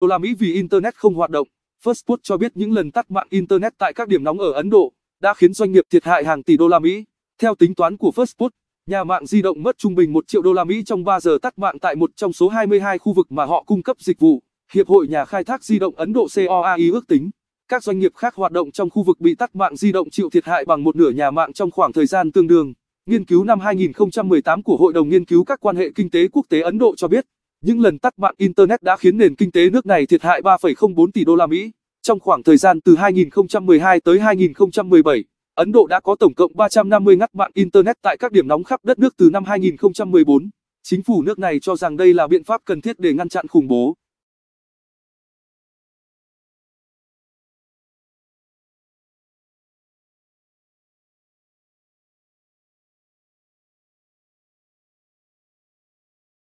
đô la Mỹ vì Internet không hoạt động. Fastport cho biết những lần tắt mạng Internet tại các điểm nóng ở Ấn Độ đã khiến doanh nghiệp thiệt hại hàng tỷ đô la Mỹ. Theo tính toán của Fastport, nhà mạng di động mất trung bình 1 triệu đô la Mỹ trong 3 giờ tắt mạng tại một trong số 22 khu vực mà họ cung cấp dịch vụ. Hiệp hội nhà khai thác di động Ấn Độ COAI ước tính, các doanh nghiệp khác hoạt động trong khu vực bị tắt mạng di động chịu thiệt hại bằng một nửa nhà mạng trong khoảng thời gian tương đương. Nghiên cứu năm 2018 của Hội đồng Nghiên cứu các quan hệ kinh tế quốc tế Ấn Độ cho biết, những lần tắt mạng Internet đã khiến nền kinh tế nước này thiệt hại 3,04 tỷ đô la Mỹ. Trong khoảng thời gian từ 2012 tới 2017, Ấn Độ đã có tổng cộng 350 ngắt mạng Internet tại các điểm nóng khắp đất nước từ năm 2014. Chính phủ nước này cho rằng đây là biện pháp cần thiết để ngăn chặn khủng bố.